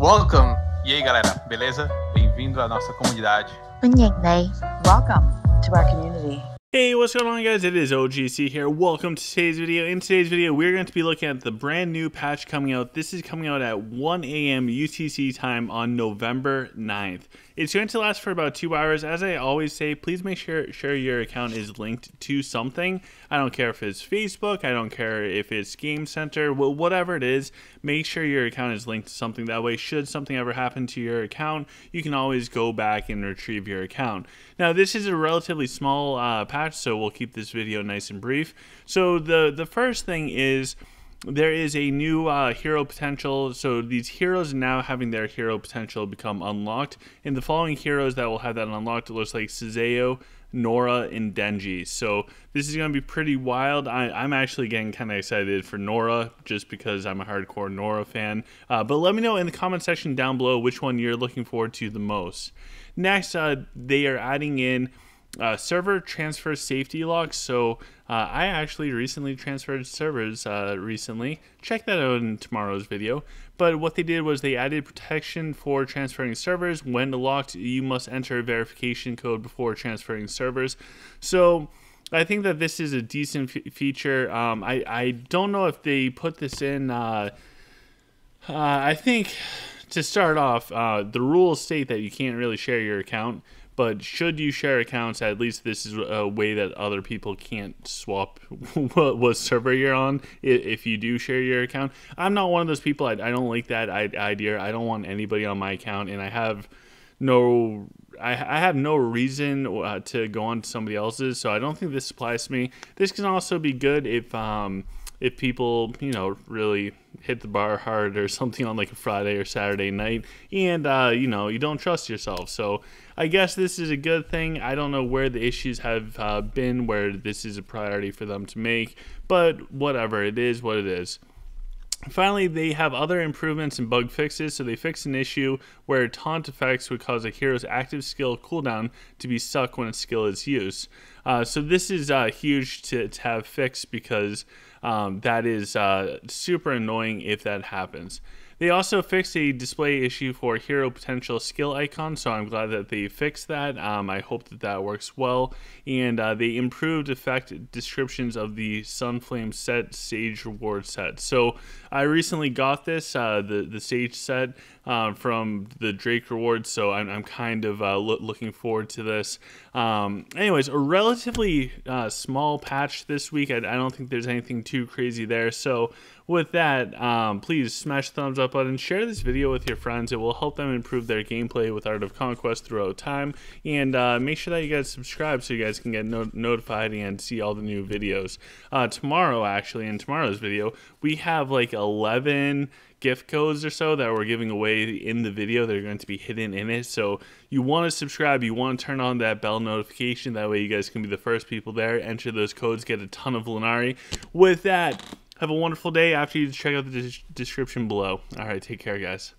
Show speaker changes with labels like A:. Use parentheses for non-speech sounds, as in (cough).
A: Welcome! E aí, galera, beleza? Bem-vindo à nossa comunidade. Né? Welcome to our community. Hey, what's going on guys? It is OGC here. Welcome to today's video. In today's video, we're going to be looking at the brand new patch coming out. This is coming out at 1 a.m. UTC time on November 9th. It's going to last for about two hours. As I always say, please make sure, sure your account is linked to something. I don't care if it's Facebook, I don't care if it's Game Center, Well, whatever it is, make sure your account is linked to something. That way, should something ever happen to your account, you can always go back and retrieve your account. Now, this is a relatively small uh, patch patch, so we'll keep this video nice and brief. So the, the first thing is there is a new uh, hero potential. So these heroes now having their hero potential become unlocked. And the following heroes that will have that unlocked, it looks like Suzeo, Nora, and Denji. So this is going to be pretty wild. I, am actually getting kind of excited for Nora just because I'm a hardcore Nora fan. Uh, but let me know in the comment section down below which one you're looking forward to the most. Next, uh, they are adding in uh, server transfer safety lock. So uh, I actually recently transferred servers uh, recently. Check that out in tomorrow's video. But what they did was they added protection for transferring servers. When locked, you must enter verification code before transferring servers. So I think that this is a decent feature. Um, I, I don't know if they put this in. Uh, uh, I think to start off, uh, the rules state that you can't really share your account, but should you share accounts, at least this is a way that other people can't swap (laughs) what, what server you're on if you do share your account. I'm not one of those people. I, I don't like that idea. I don't want anybody on my account, and I have no I, have no reason uh, to go on to somebody else's, so I don't think this applies to me. This can also be good if um, if people, you know, really hit the bar hard or (laughs) something on like a Friday or Saturday night, and uh, you know, you don't trust yourself. So I guess this is a good thing. I don't know where the issues have uh, been where this is a priority for them to make, but whatever, it is what it is. Finally, they have other improvements and bug fixes. So they fix an issue where taunt effects would cause a hero's active skill cooldown to be stuck when a skill is used. Uh, so this is uh, huge to, to, have fixed because um, that is uh, super annoying if that happens. They also fixed a display issue for hero potential skill icon, so I'm glad that they fixed that. Um, I hope that that works well. And uh, they improved effect descriptions of the Sunflame set, Sage reward set. So I recently got this, uh, the, the Sage set uh, from the Drake Awards, so I'm, I'm kind of uh, lo- looking forward to this. Um, anyways, a relatively uh, small patch this week. I, I, don't think there's anything too crazy there. So with that, um, please smash the thumbs up button, share this video with your friends. It will help them improve their gameplay with Art of Conquest throughout time. And uh, make sure that you guys subscribe so you guys can get no notified and see all the new videos. Uh, tomorrow, actually, in tomorrow's video, we have like 11 gift codes or so that we're giving away in the video they are going to be hidden in it. So you want to subscribe, you want to turn on that bell notification. That way you guys can be the first people there. Enter those codes, get a ton of Lunari. With that, have a wonderful day after you check out the description below. All right, take care, guys.